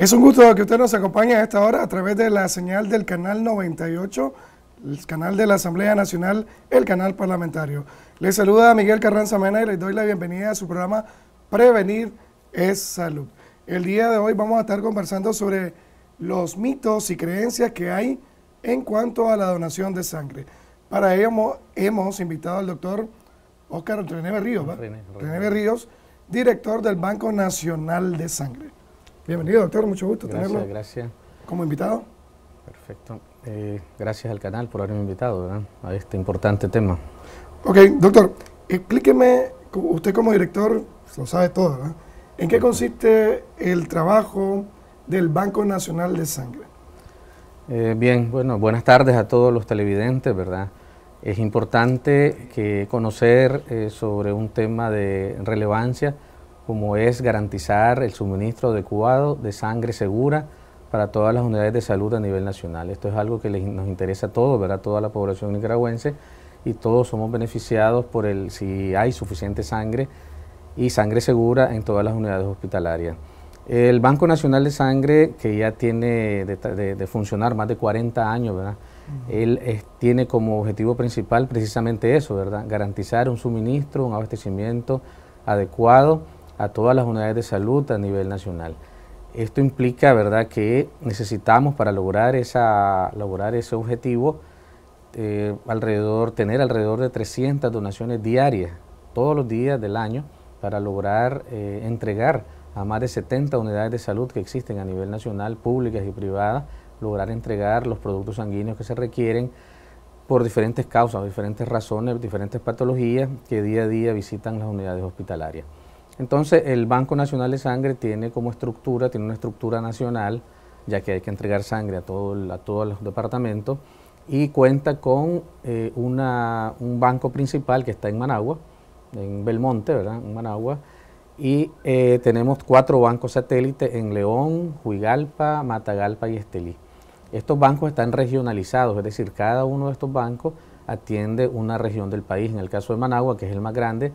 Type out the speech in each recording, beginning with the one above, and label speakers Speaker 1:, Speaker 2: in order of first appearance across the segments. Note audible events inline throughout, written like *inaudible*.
Speaker 1: Es un gusto que usted nos acompañe a esta hora a través de la señal del canal 98, el canal de la Asamblea Nacional, el canal parlamentario. Les saluda Miguel Carranza Mena y les doy la bienvenida a su programa Prevenir es Salud. El día de hoy vamos a estar conversando sobre los mitos y creencias que hay en cuanto a la donación de sangre. Para ello hemos, invitado al doctor Óscar René Ríos, director del Banco Nacional de Sangre. Bienvenido, doctor, mucho gusto gracias, tenerlo. Gracias. Como invitado.
Speaker 2: Perfecto. Eh, gracias al canal por haberme invitado a este importante tema.
Speaker 1: Ok, doctor, explíqueme, usted como director lo sabe todo, ¿verdad? ¿En qué consiste el trabajo del Banco Nacional de Sangre?
Speaker 2: Eh, bien, bueno, buenas tardes a todos los televidentes, ¿verdad? Es importante que conocer eh, sobre un tema de relevancia como es garantizar el suministro adecuado de sangre segura para todas las unidades de salud a nivel nacional. Esto es algo que nos interesa a todos, ¿verdad? toda la población nicaragüense y todos somos beneficiados por el si hay suficiente sangre y sangre segura en todas las unidades hospitalarias. El Banco Nacional de Sangre, que ya tiene de, funcionar más de 40 años, ¿verdad? Él tiene como objetivo principal precisamente eso, ¿verdad? Garantizar un suministro, un abastecimiento adecuado a todas las unidades de salud a nivel nacional. Esto implica ¿verdad? que necesitamos para lograr, esa, lograr ese objetivo eh, alrededor, tener alrededor de 300 donaciones diarias, todos los días del año, para lograr eh, entregar a más de 70 unidades de salud que existen a nivel nacional, públicas y privadas, lograr entregar los productos sanguíneos que se requieren por diferentes causas, diferentes razones, diferentes patologías que día a día visitan las unidades hospitalarias. Entonces, el Banco Nacional de Sangre tiene como estructura, tiene una estructura nacional, ya que hay que entregar sangre a, a todos los departamentos, y cuenta con eh, un banco principal que está en Managua, en Belmonte, ¿verdad? En Managua, y eh, tenemos cuatro bancos satélites en León, Huigalpa, Matagalpa y Estelí. Estos bancos están regionalizados, es decir, cada uno de estos bancos atiende una región del país. En el caso de Managua, que es el más grande,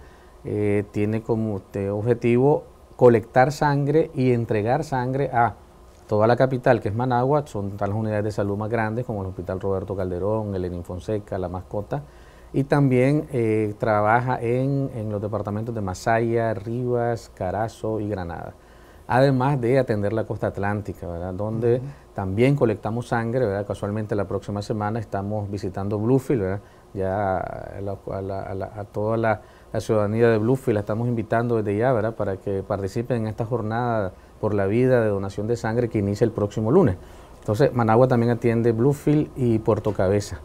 Speaker 2: eh, tiene como objetivo colectar sangre y entregar sangre a toda la capital, que es Managua, son las unidades de salud más grandes como el Hospital Roberto Calderón, el Lenin Fonseca, La Mascota, y también eh, trabaja en, los departamentos de Masaya, Rivas, Carazo y Granada. Además de atender la costa atlántica, donde también colectamos sangre. ¿verdad? Casualmente la próxima semana estamos visitando Bluefield, ya a, a, a toda la la ciudadanía de Bluefield, la estamos invitando desde ya, para que participen en esta jornada por la vida de donación de sangre que inicia el próximo lunes. Entonces, Managua también atiende Bluefield y Puerto Cabeza.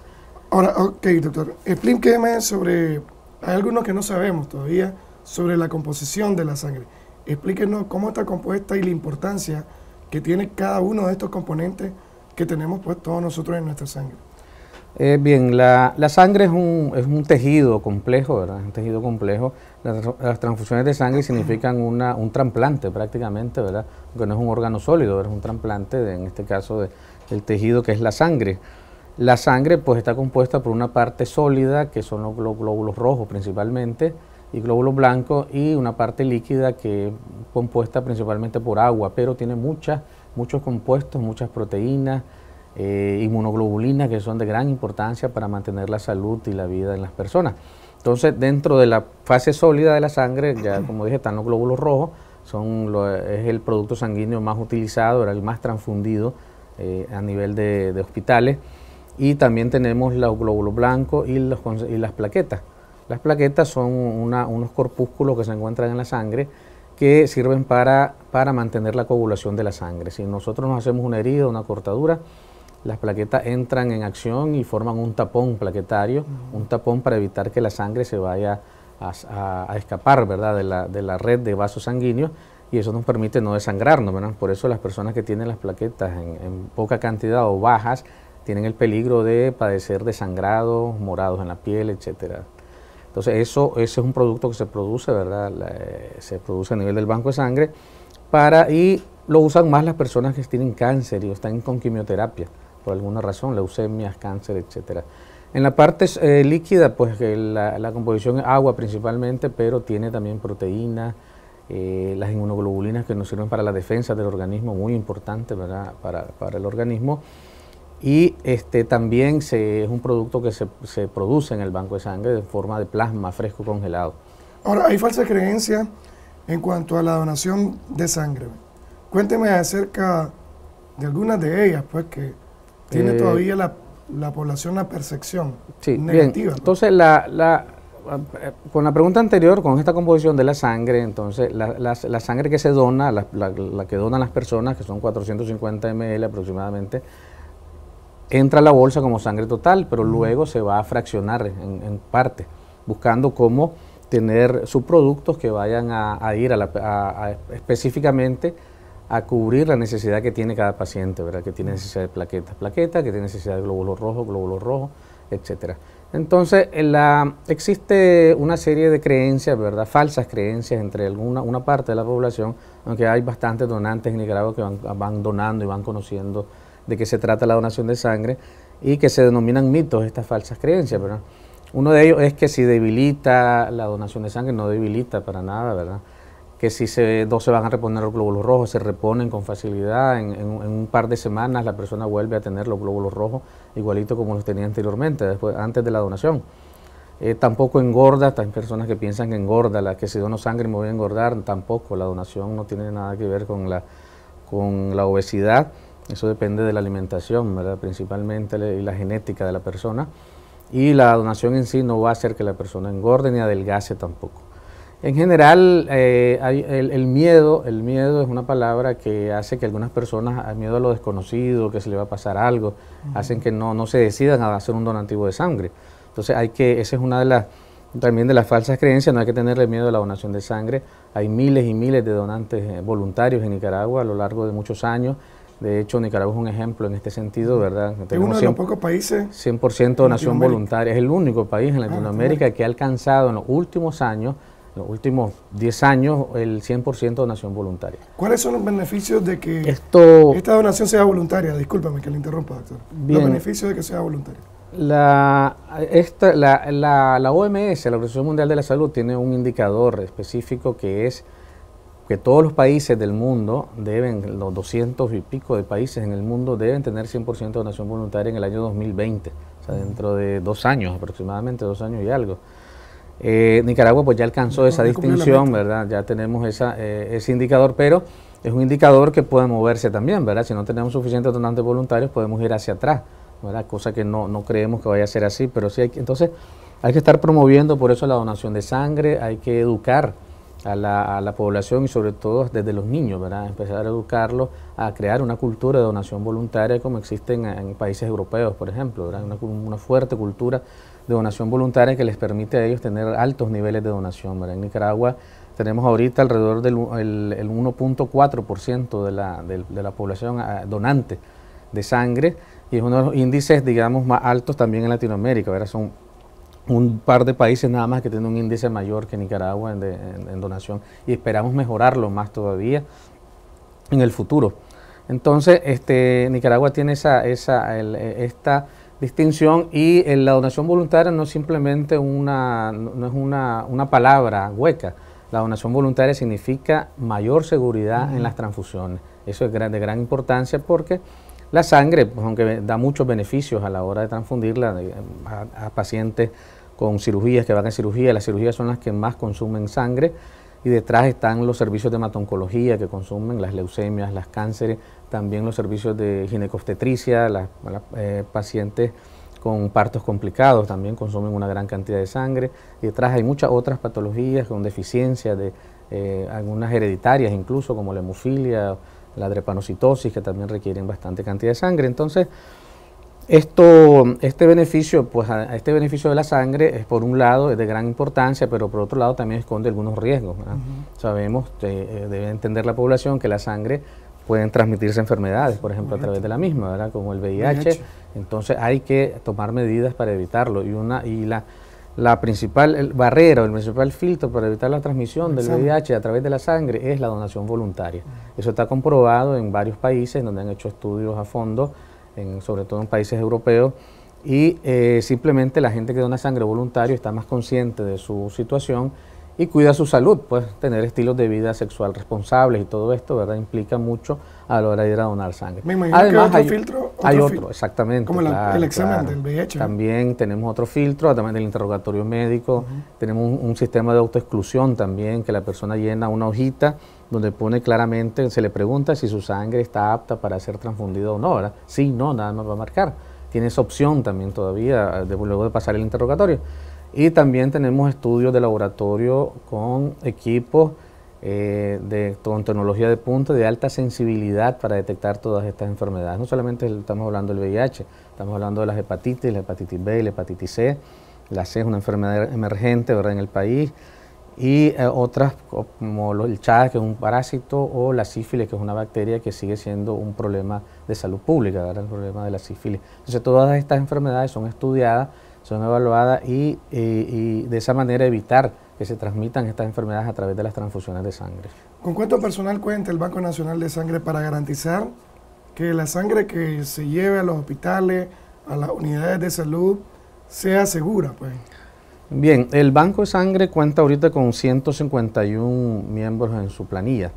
Speaker 2: Ahora, ok, doctor,
Speaker 1: explíqueme sobre, hay algunos que no sabemos todavía, sobre la composición de la sangre. Explíquenos cómo está compuesta y la importancia que tiene cada uno de estos componentes que tenemos pues todos nosotros en nuestra sangre.
Speaker 2: Eh, bien, la, la, sangre es un, es un tejido complejo, ¿verdad? un tejido complejo. Las, transfusiones de sangre significan una, un trasplante prácticamente, ¿verdad? Aunque no es un órgano sólido, es un trasplante, en este caso, de, del tejido que es la sangre. La sangre pues está compuesta por una parte sólida, que son los glóbulos rojos principalmente, y glóbulos blancos, y una parte líquida que es compuesta principalmente por agua, pero tiene muchas, muchos compuestos, muchas proteínas, eh, inmunoglobulinas que son de gran importancia para mantener la salud y la vida en las personas. Entonces, dentro de la fase sólida de la sangre, ya como dije, están los glóbulos rojos, son es el producto sanguíneo más utilizado, era el más transfundido eh, a nivel de, hospitales. Y también tenemos los glóbulos blancos y, las plaquetas. Las plaquetas son unos corpúsculos que se encuentran en la sangre que sirven para, para mantener la coagulación de la sangre. Si nosotros nos hacemos una herida, una cortadura, las plaquetas entran en acción y forman un tapón plaquetario, un tapón para evitar que la sangre se vaya a, escapar ¿verdad? De la, red de vasos sanguíneos y eso nos permite no desangrarnos. ¿verdad? Por eso las personas que tienen las plaquetas en, poca cantidad o bajas tienen el peligro de padecer desangrados, morados en la piel, etc. Entonces eso, ese es un producto que se produce, ¿verdad? Eh, se produce a nivel del banco de sangre para, y lo usan más las personas que tienen cáncer y están con quimioterapia por alguna razón, leucemias, cáncer, etcétera. En la parte eh, líquida, pues eh, la, la, composición es agua principalmente, pero tiene también proteínas, eh, las inmunoglobulinas que nos sirven para la defensa del organismo, muy importante Para, el organismo. Y este, también es un producto que se, produce en el banco de sangre de forma de plasma fresco congelado.
Speaker 1: Ahora, hay falsas creencias en cuanto a la donación de sangre. Cuénteme acerca de algunas de ellas, pues que
Speaker 2: tiene eh, todavía
Speaker 1: la, la, población la percepción
Speaker 2: negativa. Entonces, la, con la pregunta anterior, con esta composición de la sangre, entonces, la, sangre que se dona, la, que donan las personas, que son 450 ml aproximadamente, entra a la bolsa como sangre total, pero luego se va a fraccionar en, parte, buscando cómo tener subproductos que vayan a, ir a específicamente a cubrir la necesidad que tiene cada paciente, ¿verdad? que tiene necesidad de plaquetas, plaquetas, que tiene necesidad de glóbulos rojos, glóbulos rojos, etc. Entonces, la, existe una serie de creencias, ¿verdad? falsas creencias entre alguna, una parte de la población, aunque hay bastantes donantes en Nicaragua que van, van donando y van conociendo de qué se trata la donación de sangre y que se denominan mitos estas falsas creencias. ¿verdad? Uno de ellos es que si debilita la donación de sangre, no debilita para nada, ¿verdad? que si se, no se van a reponer los glóbulos rojos, se reponen con facilidad, en, un par de semanas la persona vuelve a tener los glóbulos rojos igualito como los tenía anteriormente, antes de la donación. Eh, tampoco engorda, hay personas que piensan que engorda, la que si dono sangre me voy a engordar, tampoco, la donación no tiene nada que ver con la, con la obesidad, eso depende de la alimentación, principalmente y la genética de la persona, y la donación en sí no va a hacer que la persona engorde ni adelgase tampoco. En general, eh, hay el, miedo, el miedo es una palabra que hace que algunas personas, el miedo a lo desconocido, que se le va a pasar algo, hacen que no, no se decidan a hacer un donativo de sangre. Entonces hay que, esa es una de las, también de las falsas creencias, no hay que tenerle miedo a la donación de sangre. Hay miles y miles de donantes eh, voluntarios en Nicaragua a lo largo de muchos años. De hecho, Nicaragua es un ejemplo en este sentido, ¿verdad? Es uno de los pocos países. 100% donación voluntaria. Es el único país en ah, Latinoamérica que ha alcanzado en los últimos años los últimos 10 años el 100% donación voluntaria.
Speaker 1: ¿Cuáles son los beneficios de que esta donación sea voluntaria? Discúlpame que le interrumpa, doctor. los beneficios de que sea voluntaria.
Speaker 2: La, esta, la, la, la, OMS, la Organización Mundial de la Salud, tiene un indicador específico que es que todos los países del mundo deben, los 200 y pico de países en el mundo deben tener 100% de donación voluntaria en el año 2020, o sea, dentro de dos años aproximadamente, dos años y algo. Eh, Nicaragua pues ya alcanzó esa distinción, ¿verdad? Ya tenemos esa, eh, ese indicador, pero es un indicador que puede moverse también, ¿verdad? Si no tenemos suficientes donantes voluntarios podemos ir hacia atrás, ¿verdad? Cosa que no, creemos que vaya a ser así, pero sí hay que, entonces hay que estar promoviendo por eso la donación de sangre, hay que educar a la, población y sobre todo desde los niños, ¿verdad? Empezar a educarlos a crear una cultura de donación voluntaria como existe en, países europeos, por ejemplo, una fuerte cultura de donación voluntaria que les permite a ellos tener altos niveles de donación. En Nicaragua tenemos ahorita alrededor del 1.4% de la, de, la población ah, donante de sangre y es uno de los índices, digamos, más altos también en Latinoamérica. Son un par de países nada más que tienen un índice mayor que Nicaragua en, donación y esperamos mejorarlo más todavía en el futuro. Entonces, este, Nicaragua tiene esa, esa e, esta distinción y eh, la donación voluntaria no es simplemente una, no es una, palabra hueca. La donación voluntaria significa mayor seguridad en las transfusiones. Eso es de gran importancia porque la sangre, pues, aunque da muchos beneficios a la hora de transfundirla a, pacientes con cirugías que van a cirugía, las cirugías son las que más consumen sangre, y detrás están los servicios de hematoncología que consumen las leucemias, las cánceres, también los servicios de ginecostetricia, las, eh, pacientes con partos complicados también consumen una gran cantidad de sangre y detrás hay muchas otras patologías con deficiencias de eh, algunas hereditarias incluso como la hemofilia, la drepanocitosis que también requieren bastante cantidad de sangre. Entonces, esto, este beneficio, pues este beneficio de la sangre es por un lado es de gran importancia, pero por otro lado también esconde algunos riesgos. Sabemos, eh, eh, debe entender la población que la sangre pueden transmitirse enfermedades, por ejemplo, a través de la misma, ¿verdad? Como el VIH. Entonces hay que tomar medidas para evitarlo. Y una, y la, la principal barrera, el principal filtro para evitar la transmisión del VIH a través de la sangre es la donación voluntaria. Eso está comprobado en varios países donde han hecho estudios a fondo en, sobre todo en países europeos, y eh, simplemente la gente que dona sangre voluntario está más consciente de su situación y cuida su salud, pues tener estilos de vida sexual responsables y todo esto, ¿verdad? Implica mucho a la hora de ir a donar sangre. Además, hay otro filtro. hay otro, exactamente. Como el examen del También tenemos otro filtro, también del interrogatorio médico. Tenemos un, sistema de autoexclusión también, que la persona llena una hojita donde pone claramente, se le pregunta si su sangre está apta para ser transfundida o no, ¿verdad? Sí, no, nada más va a marcar. Tiene esa opción también todavía, luego de pasar el interrogatorio. Y también tenemos estudios de laboratorio con equipos eh, de, con tecnología de punta de alta sensibilidad para detectar todas estas enfermedades. No solamente estamos hablando del VIH, estamos hablando de las hepatitis, la hepatitis B, y la hepatitis C. La C es una enfermedad emergente ¿verdad? en el país y eh, otras como el CHAD, que es un parásito, o la sífilis, que es una bacteria que sigue siendo un problema de salud pública, el problema de la sífilis. Entonces todas estas enfermedades son estudiadas son evaluadas y, de esa manera evitar que se transmitan estas enfermedades a través de las transfusiones de sangre.
Speaker 1: ¿Con cuánto personal cuenta el Banco Nacional de Sangre para garantizar que la sangre que se lleve a los hospitales, a las unidades de salud, sea segura? Pues?
Speaker 2: Bien, el Banco de Sangre cuenta ahorita con 151 miembros en su planilla.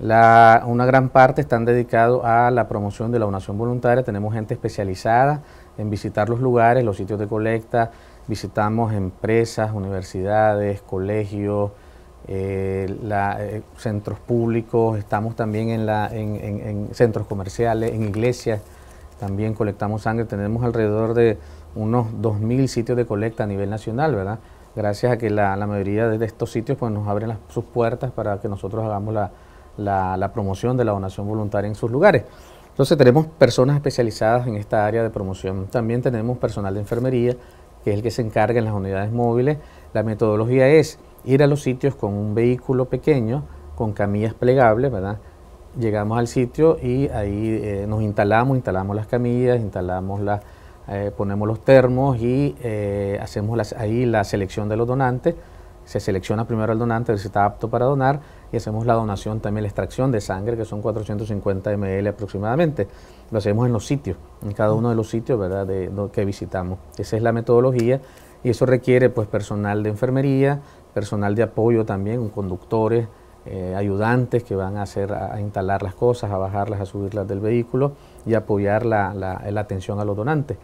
Speaker 2: una gran parte están dedicados a la promoción de la donación voluntaria. Tenemos gente especializada en visitar los lugares, los sitios de colecta. Visitamos empresas, universidades, colegios, eh, eh, centros públicos, estamos también en, centros comerciales, en iglesias, también colectamos sangre, tenemos alrededor de unos 2.000 sitios de colecta a nivel nacional, ¿verdad? Gracias a que la, mayoría de estos sitios pues, nos abren sus puertas para que nosotros hagamos la promoción de la donación voluntaria en sus lugares. Entonces tenemos personas especializadas en esta área de promoción. También tenemos personal de enfermería, que es el que se encarga en las unidades móviles. La metodología es ir a los sitios con un vehículo pequeño, con camillas plegables, ¿verdad? Llegamos al sitio y ahí eh, nos instalamos, instalamos las camillas, instalamos las, eh, ponemos los termos y eh, hacemos ahí la selección de los donantes se selecciona primero al donante, si está apto para donar, y hacemos la donación también, la extracción de sangre, que son 450 ml aproximadamente. Lo hacemos en los sitios, en cada uno de los sitios ¿verdad? De, que visitamos. Esa es la metodología y eso requiere pues, personal de enfermería, personal de apoyo también, conductores, eh, ayudantes que van a, hacer, a, instalar las cosas, a bajarlas, a subirlas del vehículo y apoyar la, la atención a los donantes.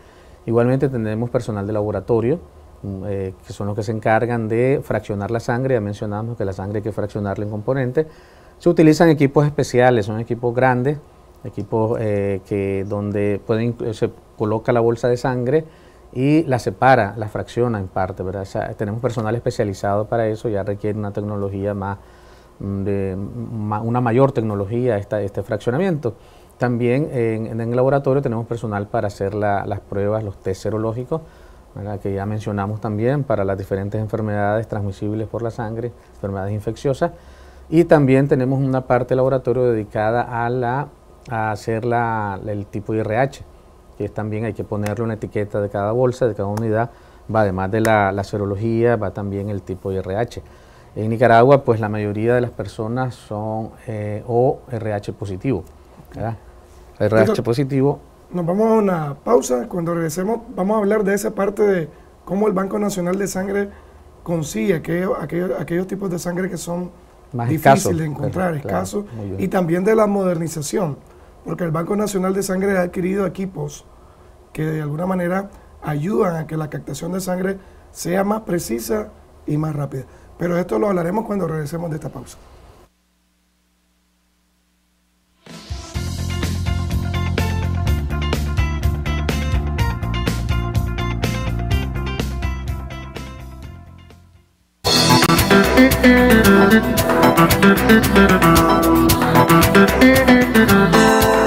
Speaker 2: Igualmente tenemos personal de laboratorio, Mm, eh, que son los que se encargan de fraccionar la sangre, ya mencionamos que la sangre hay que fraccionarla en componentes, se utilizan equipos especiales, son equipos grandes, equipos eh, donde se coloca la bolsa de sangre y la separa, la fracciona en parte, tenemos personal especializado para eso, ya requiere una tecnología más, mm, una mayor tecnología este fraccionamiento. También en, el laboratorio tenemos personal para hacer las pruebas, los test serológicos, que ya mencionamos también para las diferentes enfermedades transmisibles por la sangre, enfermedades infecciosas. Y también tenemos una parte laboratorio dedicada a, la, hacer el tipo IRH, que es también hay que ponerle una etiqueta de cada bolsa, de cada unidad, va además de la, serología, va también el tipo IRH. En Nicaragua, pues la mayoría de las personas son eh, o RH positivo. RH positivo
Speaker 1: nos vamos a una pausa. Cuando regresemos vamos a hablar de esa parte de cómo el Banco Nacional de Sangre consigue aquellos, tipos de sangre que son
Speaker 2: difíciles de encontrar, escasos, y
Speaker 1: también de la modernización, porque el Banco Nacional de Sangre ha adquirido equipos que de alguna manera ayudan a que la captación de sangre sea más precisa y más rápida. Pero esto lo hablaremos cuando regresemos de esta pausa. Thank you.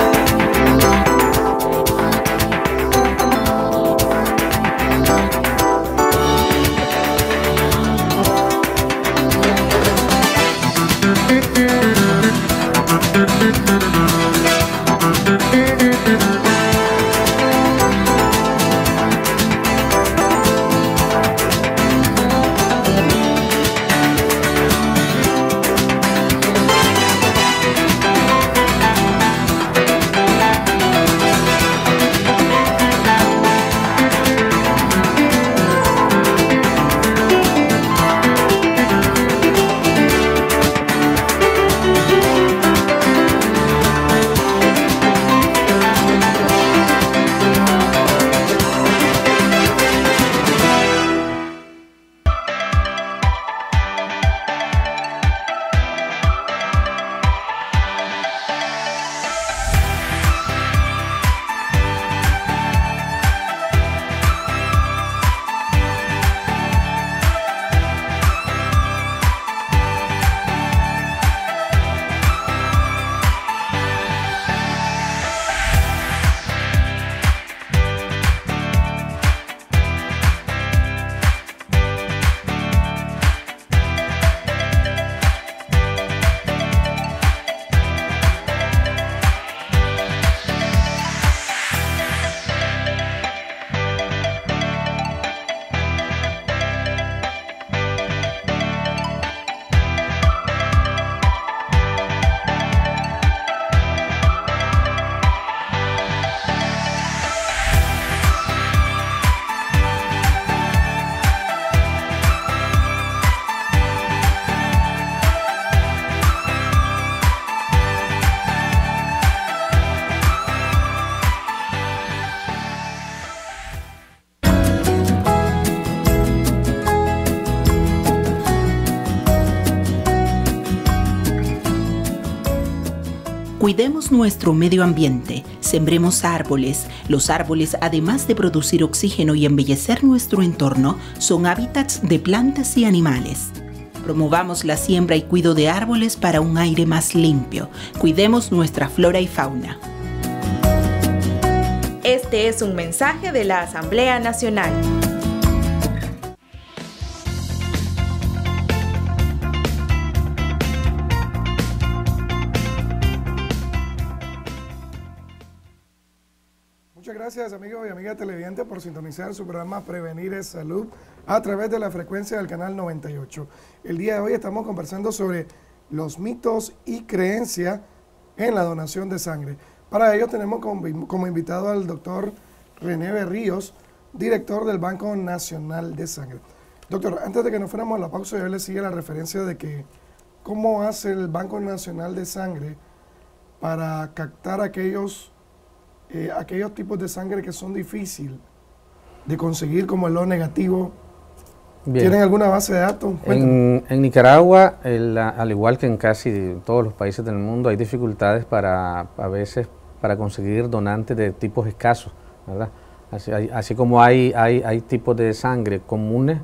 Speaker 1: Cuidemos nuestro medio ambiente, sembremos árboles. Los árboles, además de producir oxígeno y embellecer nuestro entorno, son hábitats de plantas y animales. Promovamos la siembra y cuido de árboles para un aire más limpio. Cuidemos nuestra flora y fauna.
Speaker 2: Este es un mensaje de la Asamblea Nacional.
Speaker 1: gracias amigos y amigas televidentes por sintonizar su programa Prevenir es Salud a través de la frecuencia del canal 98. El día de hoy estamos conversando sobre los mitos y creencias en la donación de sangre. Para ello tenemos como, invitado al doctor René Berríos, director del Banco Nacional de Sangre. Doctor, antes de que nos fuéramos a la pausa, yo le sigue la referencia de que cómo hace el Banco Nacional de Sangre para captar aquellos eh, aquellos tipos de sangre que son difíciles de conseguir, como el O negativo. ¿Tienen alguna base de datos? En,
Speaker 2: Nicaragua, al igual que en casi todos los países del mundo, hay dificultades para a veces para conseguir donantes de tipos escasos, ¿verdad? Así, como hay, hay, hay tipos de sangre comunes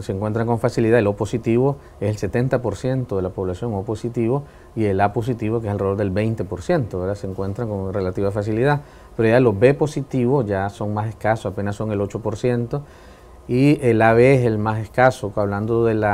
Speaker 2: se encuentran con facilidad, el O positivo es el 70% de la población O positivo y el A positivo que es alrededor del 20%, ¿verdad? se encuentran con relativa facilidad, pero ya los B positivos ya son más escasos, apenas son el 8% y el AB es el más escaso, hablando del,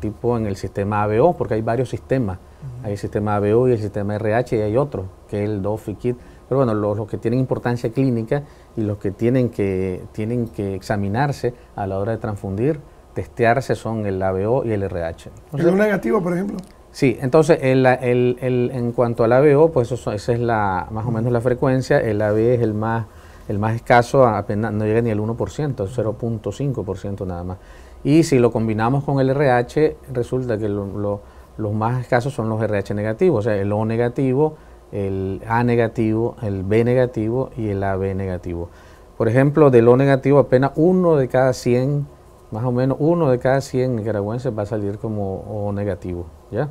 Speaker 2: tipo en el sistema ABO, porque hay varios sistemas, hay el sistema ABO y el sistema RH y hay otro, que es el DOF KIT, pero bueno, los, que tienen importancia clínica y los que tienen que, tienen que examinarse a la hora de transfundir, testearse son el ABO y el RH.
Speaker 1: ¿El ¿El negativo, por ejemplo?
Speaker 2: Sí, entonces en cuanto al ABO, pues esa es la, más o menos la frecuencia, el AB es el más, el más escaso, apenas no llega ni al 1%, 0.5% nada más. Y si lo combinamos con el RH, resulta que los más escasos son los RH negativos, o sea, el O negativo el A negativo, el B negativo y el AB negativo. Por ejemplo, del O negativo apenas uno de cada 100, más o menos uno de cada 100 nicaragüenses va a salir como O negativo, ¿ya?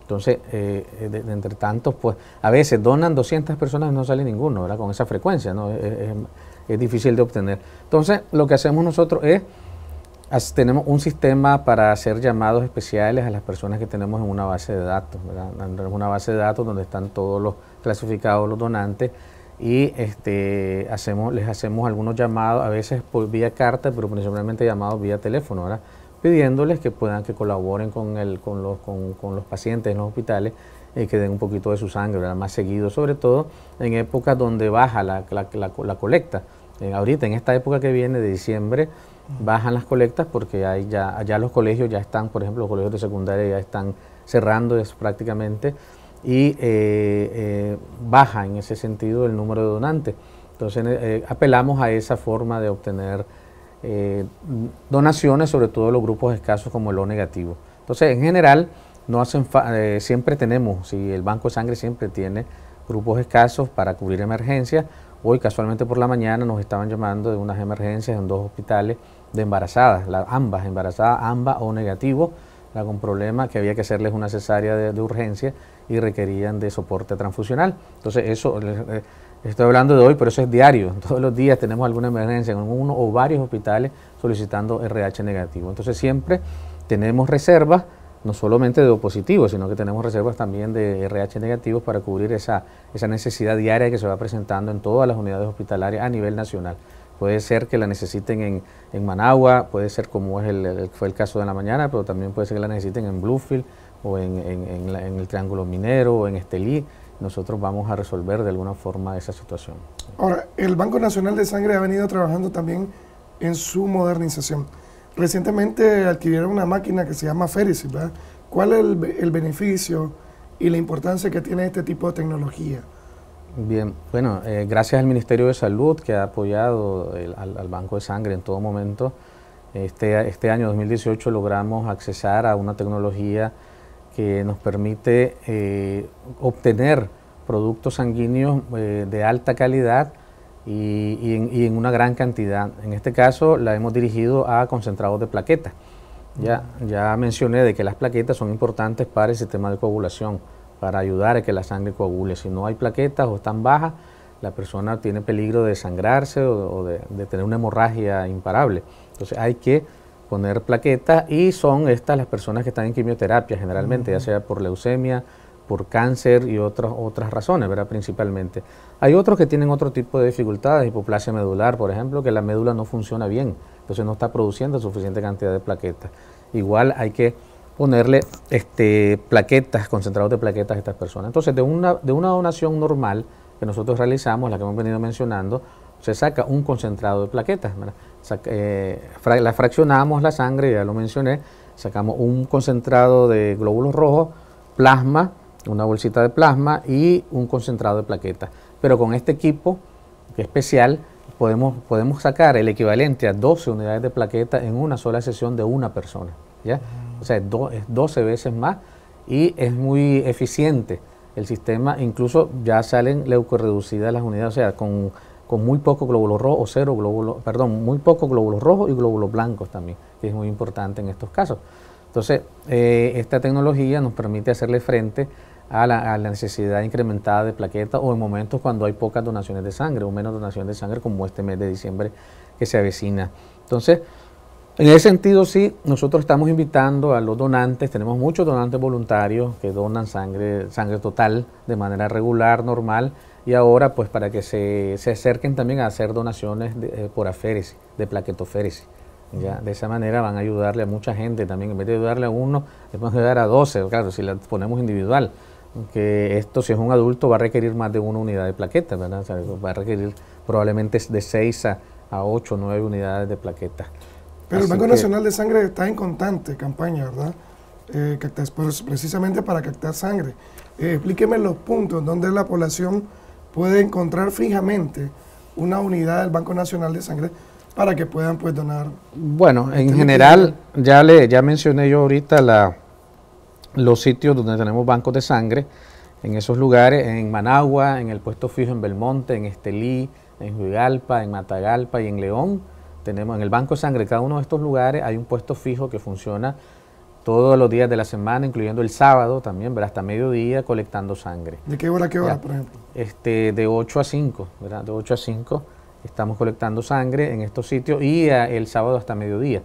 Speaker 2: Entonces, eh, entre tantos, pues a veces donan 200 personas y no sale ninguno, ¿verdad? Con esa frecuencia, ¿no? es difícil de obtener. Entonces, lo que hacemos nosotros es tenemos un sistema para hacer llamados especiales a las personas que tenemos en una base de datos. una base de datos donde están todos los clasificados, los donantes, y este, les hacemos algunos llamados, a veces por vía carta, pero principalmente llamados vía teléfono, pidiéndoles que puedan, que colaboren con, con, los, pacientes en los hospitales y eh, que den un poquito de su sangre, más seguido, sobre todo en épocas donde baja la, colecta. ahorita, en esta época que viene de diciembre, bajan las colectas porque ya, allá los colegios ya están, por ejemplo, los colegios de secundaria ya están cerrando es, prácticamente y eh, eh, baja en ese sentido el número de donantes. Entonces eh, apelamos a esa forma de obtener donaciones, sobre todo los grupos escasos como el O negativo. Entonces, en general, no hacen siempre tenemos, si el banco de sangre siempre tiene grupos escasos para cubrir emergencias. Hoy casualmente por la mañana nos estaban llamando de unas emergencias en dos hospitales de embarazadas, ambas embarazadas, ambas o negativo, con problemas que había que hacerles una cesárea de, urgencia y requerían de soporte transfusional. Entonces eso, estoy hablando de hoy, pero eso es diario. *laughs* Todos los días tenemos alguna emergencia en uno o varios hospitales solicitando RH negativo. Entonces siempre tenemos reservas, no solamente de O positivo, sino que tenemos reservas también de RH negativos para cubrir esa necesidad diaria que se va presentando en todas las unidades hospitalarias a nivel nacional. Puede ser que la necesiten en, Managua, puede ser como es el, fue el caso de la mañana, pero también puede ser que la necesiten en Bluefield o en, el Triángulo Minero o en Estelí. Nosotros vamos a resolver de alguna forma esa situación.
Speaker 1: Ahora, el Banco Nacional de Sangre ha venido trabajando también en su modernización. Recientemente adquirieron una máquina que se llama Feris, ¿verdad? ¿Cuál es el beneficio y la importancia que tiene este tipo de tecnología?
Speaker 2: Bien, bueno, eh, gracias al Ministerio de Salud que ha apoyado al, Banco de Sangre en todo momento. Este, este año 2018 logramos accesar a una tecnología que nos permite eh, obtener productos sanguíneos eh, de alta calidad y, en, una gran cantidad. En este caso la hemos dirigido a concentrados de plaquetas. Ya, ya mencioné de que las plaquetas son importantes para el sistema de coagulación para ayudar a que la sangre coagule. Si no hay plaquetas o están bajas, la persona tiene peligro de sangrarse o, de, tener una hemorragia imparable. Entonces hay que poner plaquetas y son estas las personas que están en quimioterapia generalmente, ya sea por leucemia, por cáncer y otras otras razones, ¿verdad? principalmente. Hay otros que tienen otro tipo de dificultades, hipoplasia medular, por ejemplo, que la médula no funciona bien, entonces no está produciendo suficiente cantidad de plaquetas. Igual hay que ponerle este, plaquetas, concentrados de plaquetas a estas personas. Entonces, de una, de una donación normal que nosotros realizamos, la que hemos venido mencionando, se saca un concentrado de plaquetas. Eh, la fraccionamos la sangre, ya lo mencioné, sacamos un concentrado de glóbulos rojos, plasma, una bolsita de plasma y un concentrado de plaquetas. Pero con este equipo especial, podemos, podemos sacar el equivalente a 12 unidades de plaquetas en una sola sesión de una persona. ¿ya? o sea, es, 12 veces más y es muy eficiente el sistema, incluso ya salen leucorreducidas las unidades, o sea, con, muy poco glóbulos rojos, cero glóbulos, perdón, muy poco glóbulos rojos y glóbulos blancos también, que es muy importante en estos casos. Entonces, eh, esta tecnología nos permite hacerle frente a la, a la necesidad incrementada de plaquetas o en momentos cuando hay pocas donaciones de sangre o menos donaciones de sangre como este mes de diciembre que se avecina. Entonces, en ese sentido, sí, nosotros estamos invitando a los donantes, tenemos muchos donantes voluntarios que donan sangre, sangre total de manera regular, normal, y ahora pues para que se, acerquen también a hacer donaciones eh, por aféresis, de plaquetoféresis. ¿ya? De esa manera van a ayudarle a mucha gente también, en vez de ayudarle a uno, les van a ayudar a 12, claro, si la ponemos individual, que esto si es un adulto va a requerir más de una unidad de plaqueta, ¿verdad? va a requerir probablemente de 6 a, a 8 o 9 unidades de plaquetas. Pero el Banco Nacional
Speaker 1: de Sangre está en constante campaña, ¿verdad? Eh, pues, precisamente para captar sangre. Eh, explíqueme los puntos donde la población puede encontrar fijamente una unidad del Banco Nacional de Sangre para que puedan pues donar.
Speaker 2: Bueno, en este general, ya le ya mencioné yo ahorita la, los sitios donde tenemos bancos de sangre, en esos lugares, en Managua, en el puesto fijo en Belmonte, en Estelí, en Huigalpa, en Matagalpa y en León tenemos en el Banco de Sangre, cada uno de estos lugares, hay un puesto fijo que funciona todos los días de la semana, incluyendo el sábado también, ¿verdad? hasta mediodía colectando sangre. ¿De
Speaker 1: qué hora a qué hora, por ejemplo?
Speaker 2: Este, de 8 a 5, ¿verdad? De 8 a 5 estamos colectando sangre en estos sitios y eh, el sábado hasta mediodía.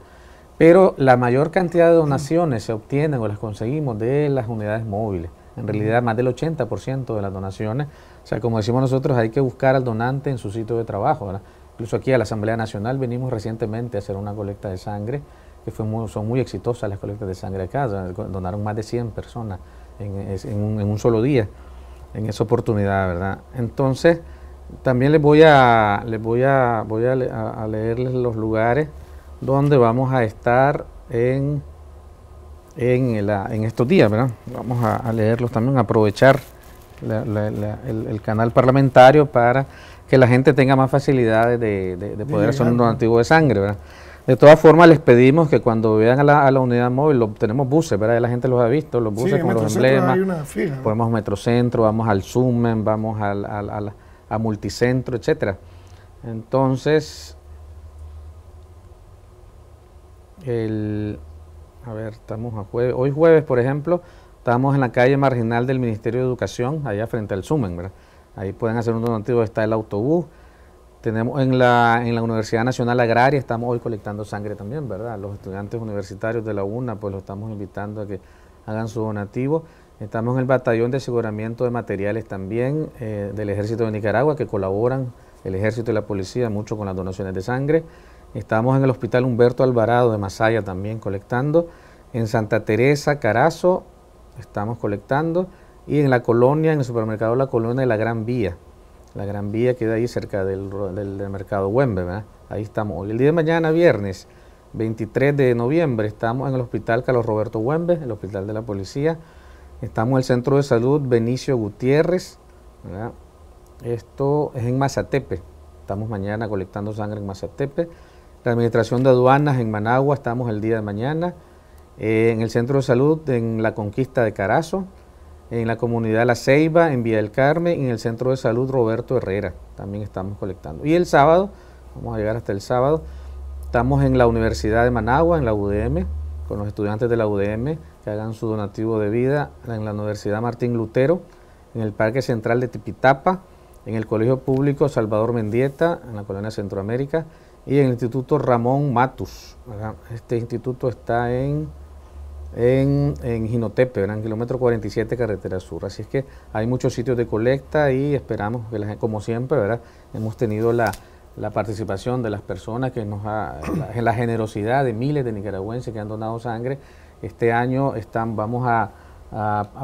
Speaker 2: Pero la mayor cantidad de donaciones se obtienen o las conseguimos de las unidades móviles. En realidad, más del 80% de las donaciones. O sea, como decimos nosotros, hay que buscar al donante en su sitio de trabajo. ¿verdad? Incluso aquí a la Asamblea Nacional venimos recientemente a hacer una colecta de sangre, que son muy exitosas las colectas de sangre acá, donaron más de 100 personas en, un, solo día, en esa oportunidad, ¿verdad? Entonces, también les voy a, les voy a, a, leerles los lugares donde vamos a estar en, en, estos días, ¿verdad? Vamos a, leerlos también, aprovechar el canal parlamentario para que la gente tenga más facilidades de, poder hacer un donativo de sangre, ¿verdad? De todas formas, les pedimos que cuando vean a la, unidad móvil, tenemos buses, ¿verdad? la gente los ha visto, los buses con los emblemas. Podemos Metrocentro, vamos al Sumen, vamos a Multicentro, etcétera. Entonces, el, a ver, estamos a jueves. Hoy jueves, por ejemplo, estamos en la calle marginal del Ministerio de Educación, allá frente al Sumen, ¿verdad? Ahí pueden hacer un donativo, está el autobús. Tenemos en la, Universidad Nacional Agraria, estamos hoy colectando sangre también, ¿verdad? Los estudiantes universitarios de la UNA, pues los estamos invitando a que hagan su donativo. Estamos en el batallón de aseguramiento de materiales también eh, del Ejército de Nicaragua, que colaboran el Ejército y la Policía mucho con las donaciones de sangre. Estamos en el Hospital Humberto Alvarado de Masaya también colectando. En Santa Teresa, Carazo, estamos colectando. Y en la colonia, en el supermercado La Colonia de la Gran Vía. La Gran Vía queda ahí cerca del, mercado Huembe, Ahí estamos. El día de mañana, viernes 23 de noviembre, estamos en el hospital Carlos Roberto Huembe, el hospital de la policía. Estamos en el centro de salud Benicio Gutiérrez, Esto es en Mazatepe. Estamos mañana colectando sangre en Mazatepe. La Administración de Aduanas en Managua, estamos el día de mañana. Eh, en el Centro de Salud, en la Conquista de Carazo en la comunidad La Ceiba, en Vía del Carmen, en el Centro de Salud Roberto Herrera, también estamos colectando. Y el sábado, vamos a llegar hasta el sábado, estamos en la Universidad de Managua, en la UDM, con los estudiantes de la UDM que hagan su donativo de vida en la Universidad Martín Lutero, en el Parque Central de Tipitapa, en el Colegio Público Salvador Mendieta, en la Colonia Centroamérica, y en el Instituto Ramón Matus. Este instituto está en en, en Jinotepe, en kilómetro 47, carretera sur. Así es que hay muchos sitios de colecta y esperamos que, la, como siempre, ¿verdad? hemos tenido la, participación de las personas que nos la, generosidad de miles de nicaragüenses que han donado sangre. Este año están, vamos a,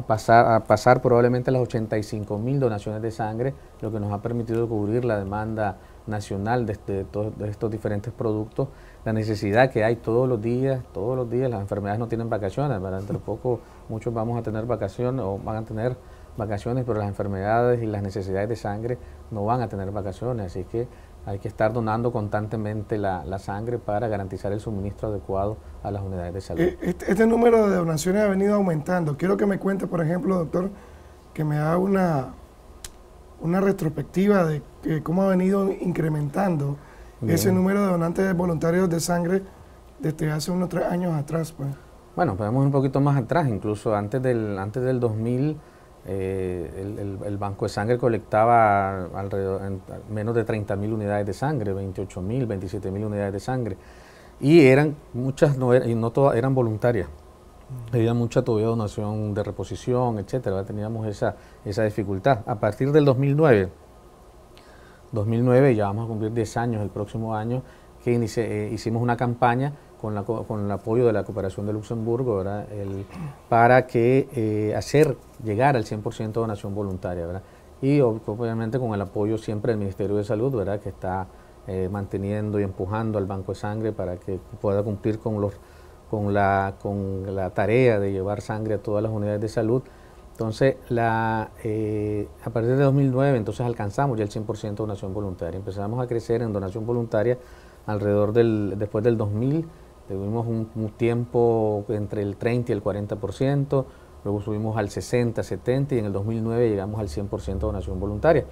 Speaker 2: pasar, a pasar probablemente las 85 mil donaciones de sangre, lo que nos ha permitido cubrir la demanda nacional de, de estos diferentes productos la necesidad que hay todos los días, todos los días las enfermedades no tienen vacaciones, Entre poco muchos vamos a tener vacaciones o van a tener vacaciones, pero las enfermedades y las necesidades de sangre no van a tener vacaciones, así que hay que estar donando constantemente la, sangre para garantizar el suministro adecuado a las unidades de salud. Eh,
Speaker 1: este, este, número de donaciones ha venido aumentando. Quiero que me cuente, por ejemplo, doctor, que me haga una, una retrospectiva de cómo ha venido incrementando ese número de donantes voluntarios de sangre desde hace unos tres años atrás. Pues.
Speaker 2: Bueno, podemos un poquito más atrás, incluso antes del, antes del 2000 eh, el, Banco de Sangre colectaba alrededor, menos de 30.000 unidades de sangre, 28.000, 27.000 unidades de sangre. Y eran muchas, no, y no todas, eran voluntarias. Mm. Había mucha todavía donación de reposición, etcétera. Teníamos esa, esa dificultad. A partir del 2009, 2009, ya vamos a cumplir 10 años el próximo año, que eh, hicimos una campaña con, el apoyo de la Cooperación de Luxemburgo para que eh, hacer llegar al 100% donación voluntaria. Y obviamente con el apoyo siempre del Ministerio de Salud, que está eh, manteniendo y empujando al Banco de Sangre para que pueda cumplir con, los, con, la, con la tarea de llevar sangre a todas las unidades de salud entonces, la, eh, a partir de 2009, entonces alcanzamos ya el 100% donación voluntaria. Empezamos a crecer en donación voluntaria alrededor del, después del 2000, tuvimos un, tiempo entre el 30 y el 40%, luego subimos al 60, 70 y en el 2009 llegamos al 100% donación voluntaria.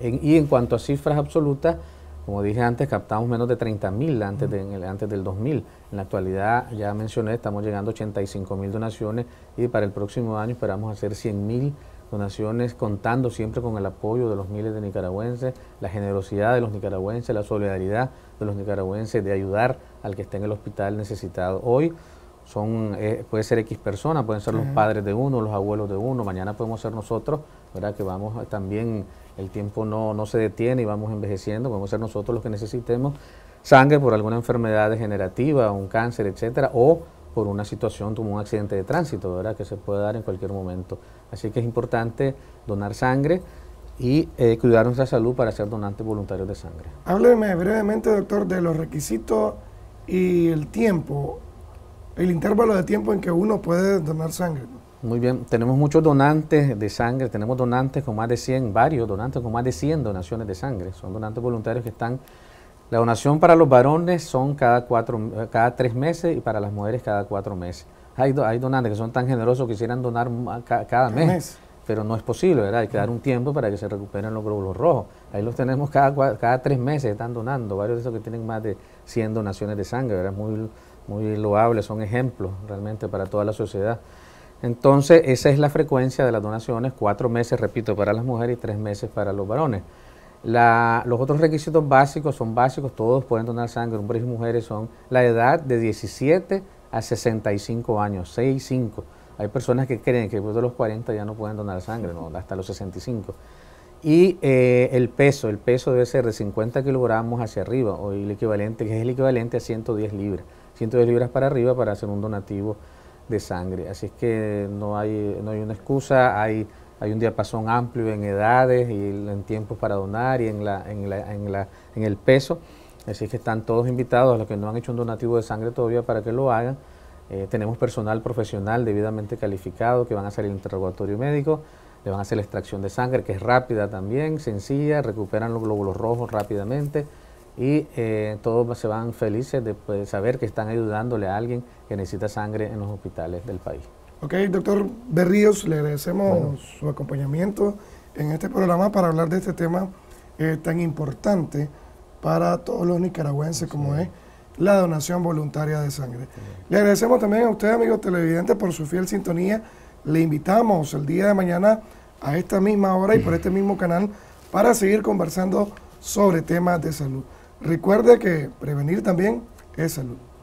Speaker 2: y en cuanto a cifras absolutas, como dije antes, captamos menos de 30.000 antes, de, mm. antes del 2000. En la actualidad, ya mencioné, estamos llegando a mil donaciones y para el próximo año esperamos hacer 100.000 donaciones, contando siempre con el apoyo de los miles de nicaragüenses, la generosidad de los nicaragüenses, la solidaridad de los nicaragüenses de ayudar al que esté en el hospital necesitado. Hoy son eh, puede ser X personas, pueden ser los padres de uno, los abuelos de uno, mañana podemos ser nosotros, ¿verdad? Que vamos también el tiempo no, no se detiene y vamos envejeciendo, podemos ser nosotros los que necesitemos sangre por alguna enfermedad degenerativa, un cáncer, etcétera, o por una situación como un accidente de tránsito, ¿verdad? que se puede dar en cualquier momento. Así que es importante donar sangre y eh, cuidar nuestra salud para ser donantes voluntarios de sangre.
Speaker 1: Hábleme brevemente, doctor, de los requisitos y el tiempo, el intervalo de tiempo en que uno puede donar sangre.
Speaker 2: Muy bien, tenemos muchos donantes de sangre, tenemos donantes con más de 100, varios donantes con más de 100 donaciones de sangre. Son donantes voluntarios que están... La donación para los varones son cada, cuatro, cada tres meses y para las mujeres cada cuatro meses. Hay, hay donantes que son tan generosos que quisieran donar cada, mes, pero no es posible, ¿verdad? Hay que dar un tiempo para que se recuperen los glóbulos rojos. Ahí los tenemos cada, cada tres meses, están donando. Varios de esos que tienen más de 100 donaciones de sangre, ¿verdad? Muy, muy loable, son ejemplos realmente para toda la sociedad. Entonces, esa es la frecuencia de las donaciones, cuatro meses, repito, para las mujeres y tres meses para los varones. los otros requisitos básicos son básicos, todos pueden donar sangre, hombres y mujeres, son la edad de 17 a 65 años, 6 5. Hay personas que creen que después de los 40 ya no pueden donar sangre, no, hasta los 65. Y eh, el peso, el peso debe ser de 50 kilogramos hacia arriba, o el equivalente, que es el equivalente a 110 libras. 110 libras para arriba para hacer un donativo de sangre. Así es que no hay, una excusa, hay, hay un diapasón amplio en edades y en tiempos para donar y en, la, en, la, en, el peso. Así es que están todos invitados, los que no han hecho un donativo de sangre todavía, para que lo hagan. Eh, tenemos personal profesional debidamente calificado que van a hacer el interrogatorio médico, le van a hacer la extracción de sangre, que es rápida también, sencilla, recuperan los glóbulos rojos rápidamente y eh, todos se van felices pues, de saber que están ayudándole a alguien que necesita sangre en los hospitales del país.
Speaker 1: Ok, doctor Berríos, le agradecemos su acompañamiento en este programa para hablar de este tema eh, tan importante para todos los nicaragüenses como es la donación voluntaria de sangre. Le agradecemos también a usted, amigos televidentes, por su fiel sintonía. Le invitamos el día de mañana a esta misma hora y por este mismo canal para seguir conversando sobre temas de salud. Recuerde que prevenir también es salud.